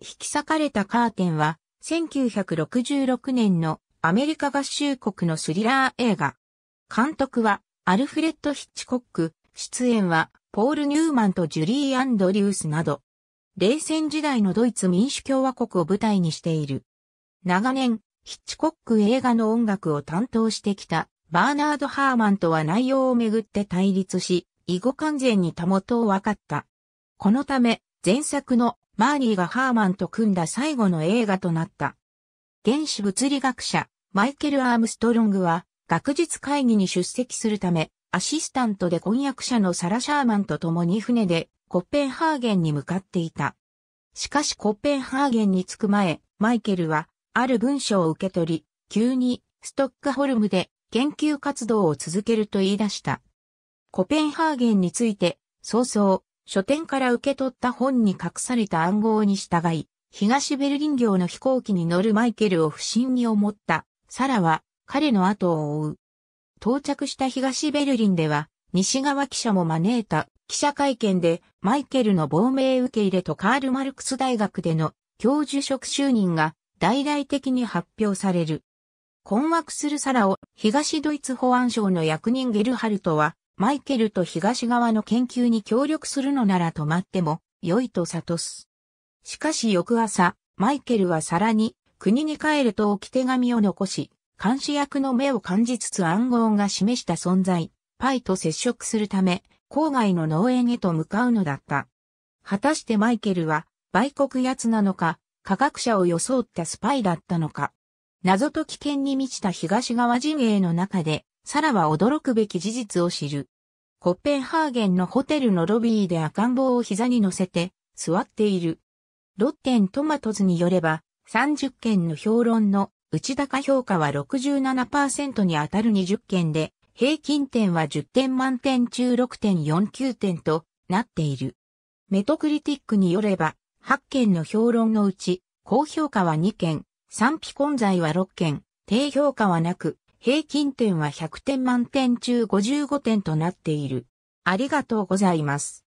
引き裂かれたカーテンは、1966年のアメリカ合衆国のスリラー映画。監督はアルフレッド・ヒッチコック、出演はポール・ニューマンとジュリー・アンドリュースなど、冷戦時代のドイツ民主共和国を舞台にしている。長年、ヒッチコック映画の音楽を担当してきたバーナード・ハーマンとは内容をめぐって対立し、以後完全にたもとを分かった。このため、前作のマーニーがハーマンと組んだ最後の映画となった。原子物理学者、マイケル・アームストロングは、学術会議に出席するため、アシスタントで婚約者のサラ・シャーマンと共に船でコッペンハーゲンに向かっていた。しかしコッペンハーゲンに着く前、マイケルは、ある文章を受け取り、急に、ストックホルムで研究活動を続けると言い出した。コペンハーゲンについて、早々、書店から受け取った本に隠された暗号に従い、東ベルリン行の飛行機に乗るマイケルを不審に思ったサラは彼の後を追う。到着した東ベルリンでは、西側記者も招いた記者会見で、マイケルの亡命受け入れとカール・マルクス大学での教授職就任が大々的に発表される。困惑するサラを東ドイツ保安省の役人ゲルハルトはマイケルと東側の研究に協力するのなら止まっても良いと悟す。しかし翌朝、マイケルはさらに国に帰ると置き手紙を残し、監視役の目を感じつつ暗号が示した存在、パイと接触するため、郊外の農園へと向かうのだった。果たしてマイケルは、売国奴なのか、科学者を装ったスパイだったのか。謎と危険に満ちた東側陣営の中で、サラは驚くべき事実を知る。コッペンハーゲンのホテルのロビーで赤ん坊を膝に乗せて座っている。ロッテントマトズによれば、30件の評論の内高評価は67%に当たる20件で、平均点は10点満点中6.49点となっている。メトクリティックによれば、8件の評論のうち、高評価は2件、賛否混在は6件、低評価はなく、平均点は100点満点中55点となっている。ありがとうございます。